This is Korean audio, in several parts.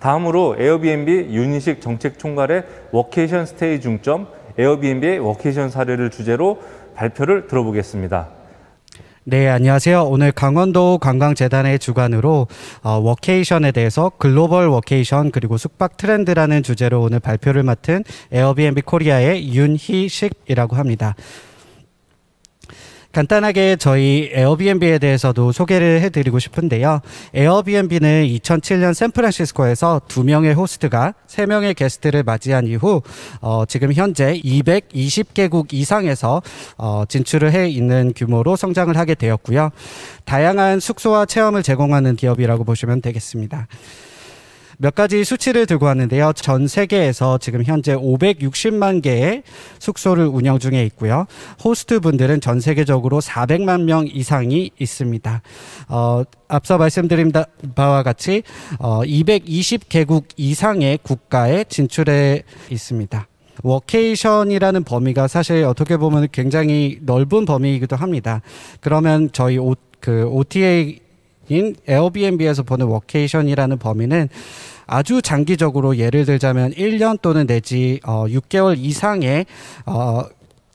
다음으로 에어비앤비 윤희식 정책 총괄의 워케이션 스테이 중점 에어비앤비의 워케이션 사례를 주제로 발표를 들어보겠습니다. 네, 안녕하세요. 오늘 강원도 관광재단의 주관으로 어, 워케이션에 대해서 글로벌 워케이션 그리고 숙박 트렌드라는 주제로 오늘 발표를 맡은 에어비앤비 코리아의 윤희식이라고 합니다. 간단하게 저희 에어비앤비에 대해서도 소개를 해드리고 싶은데요. 에어비앤비는 2007년 샌프란시스코에서 두 명의 호스트가 세 명의 게스트를 맞이한 이후 어, 지금 현재 220개국 이상에서 어, 진출을 해 있는 규모로 성장을 하게 되었고요. 다양한 숙소와 체험을 제공하는 기업이라고 보시면 되겠습니다. 몇 가지 수치를 들고 왔는데요. 전 세계에서 지금 현재 560만 개의 숙소를 운영 중에 있고요. 호스트 분들은 전 세계적으로 400만 명 이상이 있습니다. 어, 앞서 말씀드린 바와 같이 어, 220개국 이상의 국가에 진출해 있습니다. 워케이션이라는 범위가 사실 어떻게 보면 굉장히 넓은 범위이기도 합니다. 그러면 저희 오, 그 OTA 인 에어비앤비에서 보는 워케이션이라는 범위는 아주 장기적으로 예를 들자면 1년 또는 내지 어 6개월 이상의 어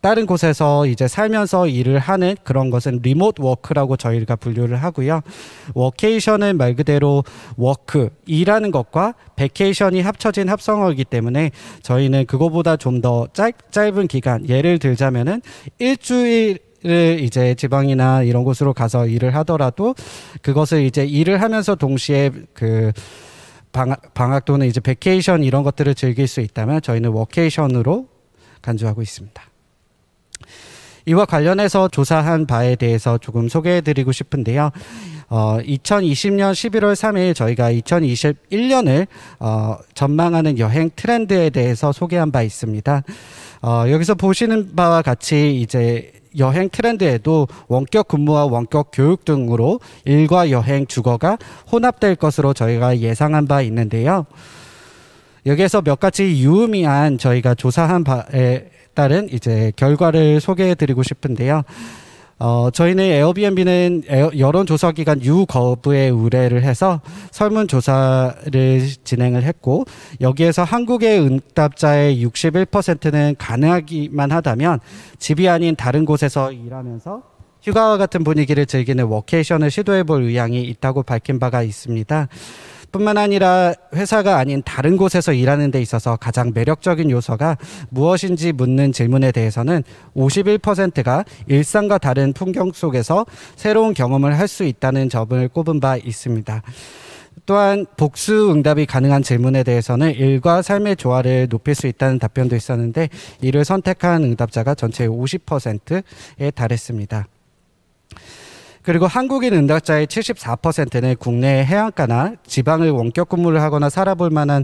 다른 곳에서 이제 살면서 일을 하는 그런 것은 리모트 워크라고 저희가 분류를 하고요. 워케이션은 말 그대로 워크, 일하는 것과 베케이션이 합쳐진 합성어이기 때문에 저희는 그거보다 좀 더 짧은 기간, 예를 들자면은 일주일 이제 지방이나 이런 곳으로 가서 일을 하더라도 그것을 이제 일을 하면서 동시에 그 방학, 방학 또는 이제 베케이션 이런 것들을 즐길 수 있다면 저희는 워케이션으로 간주하고 있습니다. 이와 관련해서 조사한 바에 대해서 조금 소개해드리고 싶은데요. 어, 2020년 11월 3일 저희가 2021년을 어, 전망하는 여행 트렌드에 대해서 소개한 바 있습니다. 어, 여기서 보시는 바와 같이 이제 여행 트렌드에도 원격 근무와 원격 교육 등으로 일과 여행 주거가 혼합될 것으로 저희가 예상한 바 있는데요. 여기에서 몇 가지 유의미한 저희가 조사한 바에 따른 이제 결과를 소개해 드리고 싶은데요. 어, 저희는 에어비앤비는 에어, 여론조사기관 유거부에 의뢰를 해서 설문조사를 진행을 했고 여기에서 한국의 응답자의 61%는 가능하기만 하다면 집이 아닌 다른 곳에서 일하면서 휴가와 같은 분위기를 즐기는 워케이션을 시도해 볼 의향이 있다고 밝힌 바가 있습니다. 뿐만 아니라 회사가 아닌 다른 곳에서 일하는 데 있어서 가장 매력적인 요소가 무엇인지 묻는 질문에 대해서는 51%가 일상과 다른 풍경 속에서 새로운 경험을 할 수 있다는 점을 꼽은 바 있습니다. 또한 복수 응답이 가능한 질문에 대해서는 일과 삶의 조화를 높일 수 있다는 답변도 있었는데 이를 선택한 응답자가 전체의 50%에 달했습니다. 그리고 한국인 응답자의 74%는 국내 해안가나 지방을 원격 근무를 하거나 살아볼 만한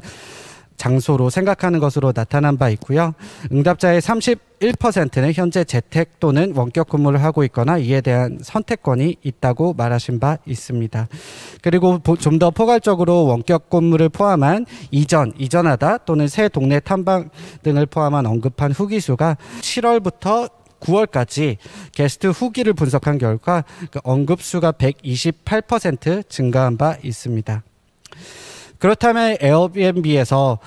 장소로 생각하는 것으로 나타난 바 있고요. 응답자의 31%는 현재 재택 또는 원격 근무를 하고 있거나 이에 대한 선택권이 있다고 말하신 바 있습니다. 그리고 좀 더 포괄적으로 원격 근무를 포함한 이전, 이전하다 또는 새 동네 탐방 등을 포함한 언급한 후기수가 7월부터 9월까지 게스트 후기를 분석한 결과 그 언급수가 128% 증가한 바 있습니다. 그렇다면 에어비앤비에서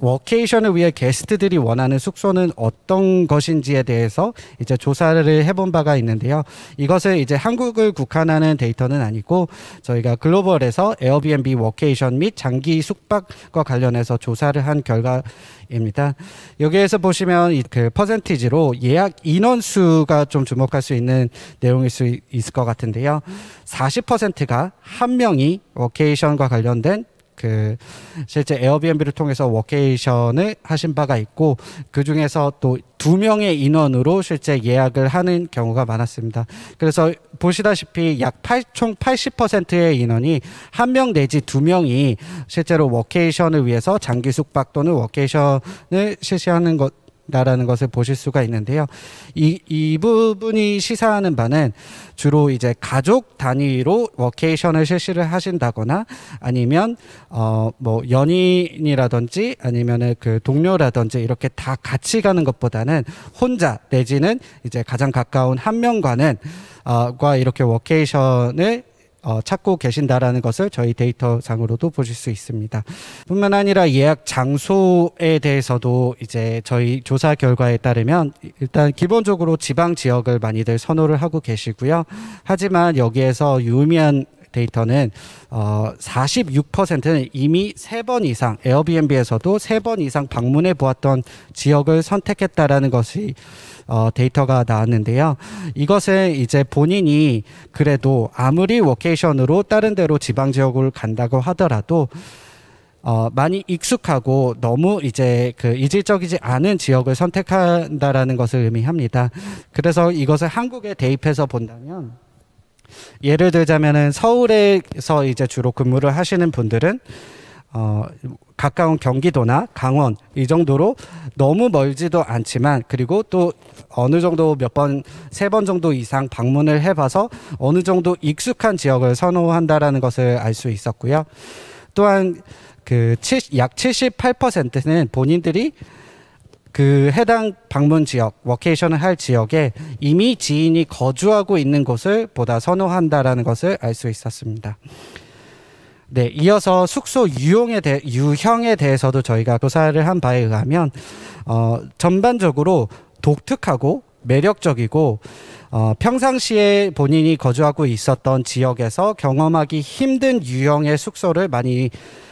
워케이션을 위해 게스트들이 원하는 숙소는 어떤 것인지에 대해서 이제 조사를 해본 바가 있는데요. 이것을 이제 한국을 국한하는 데이터는 아니고 저희가 글로벌에서 에어비앤비 워케이션 및 장기 숙박과 관련해서 조사를 한 결과입니다. 여기에서 보시면 그 퍼센티지로 예약 인원수가 좀 주목할 수 있는 내용일 수 있을 것 같은데요. 40%가 한 명이 워케이션과 관련된 그 실제 에어비앤비를 통해서 워케이션을 하신 바가 있고 그 중에서 또 두 명의 인원으로 실제 예약을 하는 경우가 많았습니다. 그래서 보시다시피 약총 80%의 인원이 한 명 내지 두 명이 실제로 워케이션을 위해서 장기 숙박 또는 워케이션을 실시하는 것 라는 것을 보실 수가 있는데요. 이, 이 부분이 시사하는 바는 주로 이제 가족 단위로 워케이션을 실시를 하신다거나 아니면, 어, 뭐, 연인이라든지 아니면은 그 동료라든지 이렇게 다 같이 가는 것보다는 혼자 내지는 이제 가장 가까운 한 명과는, 어, 과 이렇게 워케이션을 어, 찾고 계신다라는 것을 저희 데이터상으로도 보실 수 있습니다. 뿐만 아니라 예약 장소에 대해서도 이제 저희 조사 결과에 따르면 일단 기본적으로 지방 지역을 많이들 선호를 하고 계시고요. 하지만 여기에서 유미한 데이터는 어 46%는 이미 세 번 이상 에어비앤비에서도 세 번 이상 방문해 보았던 지역을 선택했다라는 것이 어 데이터가 나왔는데요. 이것은 이제 본인이 그래도 아무리 워케이션으로 다른 데로 지방 지역을 간다고 하더라도 어, 많이 익숙하고 너무 이제 그 이질적이지 않은 지역을 선택한다라는 것을 의미합니다. 그래서 이것을 한국에 대입해서 본다면 예를 들자면은 서울에서 이제 주로 근무를 하시는 분들은 어, 가까운 경기도나 강원 이 정도로 너무 멀지도 않지만 그리고 또 어느 정도 몇 번 세 번 정도 이상 방문을 해봐서 어느 정도 익숙한 지역을 선호한다라는 것을 알 수 있었고요. 또한 그약 78%는 본인들이 그 해당 방문 지역, 워케이션을 할 지역에 이미 지인이 거주하고 있는 곳을 보다 선호한다라는 것을 알 수 있었습니다. 네, 이어서 숙소 유형에, 대, 유형에 대해서도 저희가 조사를 한 바에 의하면 어, 전반적으로 독특하고 매력적이고 어, 평상시에 본인이 거주하고 있었던 지역에서 경험하기 힘든 유형의 숙소를 많이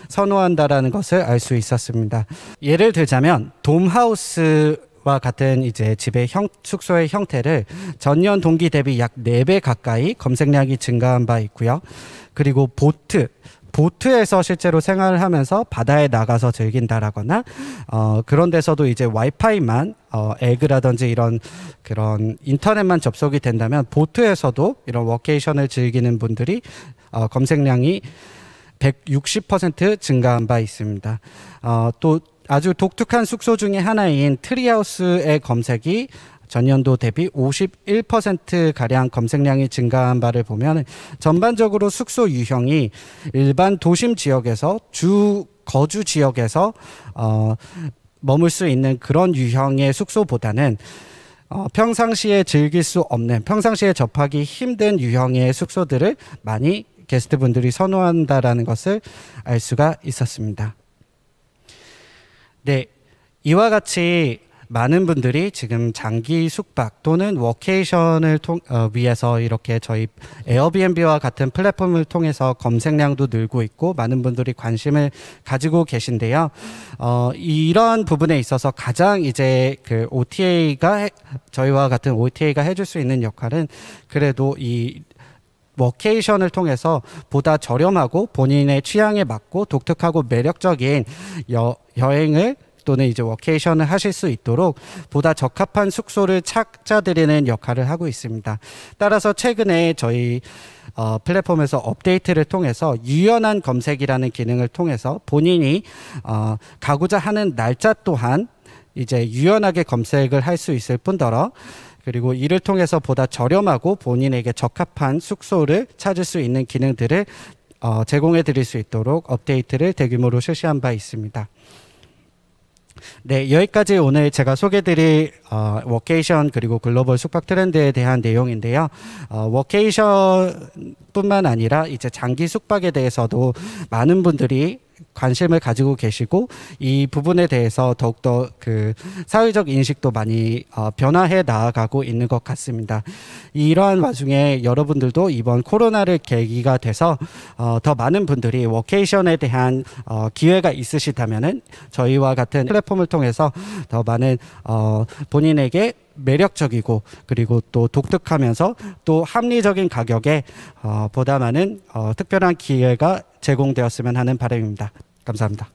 선호한다라는 것을 알 수 있었습니다. 예를 들자면 돔하우스 와 같은 이제 집의 형, 숙소의 형태를 전년 동기 대비 약 4배 가까이 검색량이 증가한 바 있고요. 그리고 보트, 보트에서 실제로 생활을 하면서 바다에 나가서 즐긴다라거나 어, 그런 데서도 이제 와이파이만 어, 에그라든지 이런 그런 인터넷만 접속이 된다면 보트에서도 이런 워케이션을 즐기는 분들이 어, 검색량이 160% 증가한 바 있습니다. 어, 또 아주 독특한 숙소 중의 하나인 트리하우스의 검색이 전년도 대비 51% 가량 검색량이 증가한 바를 보면 전반적으로 숙소 유형이 일반 도심 지역에서 주 거주 지역에서 어, 머물 수 있는 그런 유형의 숙소보다는 어, 평상시에 즐길 수 없는 평상시에 접하기 힘든 유형의 숙소들을 많이 게스트분들이 선호한다라는 것을 알 수가 있었습니다. 네, 이와 같이 많은 분들이 지금 장기 숙박 또는 워케이션을 통, 어, 위해서 이렇게 저희 에어비앤비와 같은 플랫폼을 통해서 검색량도 늘고 있고 많은 분들이 관심을 가지고 계신데요. 어, 이런 부분에 있어서 가장 이제 그 OTA가 해, 저희와 같은 OTA가 해줄 수 있는 역할은 그래도 이 워케이션을 통해서 보다 저렴하고 본인의 취향에 맞고 독특하고 매력적인 여, 여행을 또는 이제 워케이션을 하실 수 있도록 보다 적합한 숙소를 찾아드리는 역할을 하고 있습니다. 따라서 최근에 저희 어, 플랫폼에서 업데이트를 통해서 유연한 검색이라는 기능을 통해서 본인이 어, 가고자 하는 날짜 또한 이제 유연하게 검색을 할 수 있을 뿐더러 그리고 이를 통해서 보다 저렴하고 본인에게 적합한 숙소를 찾을 수 있는 기능들을 어, 제공해 드릴 수 있도록 업데이트를 대규모로 실시한 바 있습니다. 네, 여기까지 오늘 제가 소개드릴 어, 워케이션 그리고 글로벌 숙박 트렌드에 대한 내용인데요. 어, 워케이션뿐만 아니라 이제 장기 숙박에 대해서도 많은 분들이 관심을 가지고 계시고 이 부분에 대해서 더욱더 그 사회적 인식도 많이 어, 변화해 나아가고 있는 것 같습니다. 이러한 와중에 여러분들도 이번 코로나를 계기가 돼서 어, 더 많은 분들이 워케이션에 대한 어, 기회가 있으시다면은 저희와 같은 플랫폼을 통해서 더 많은 어, 본인에게 매력적이고 그리고 또 독특하면서 또 합리적인 가격에 어, 보다 많은 어, 특별한 기회가 제공되었으면 하는 바람입니다. 감사합니다.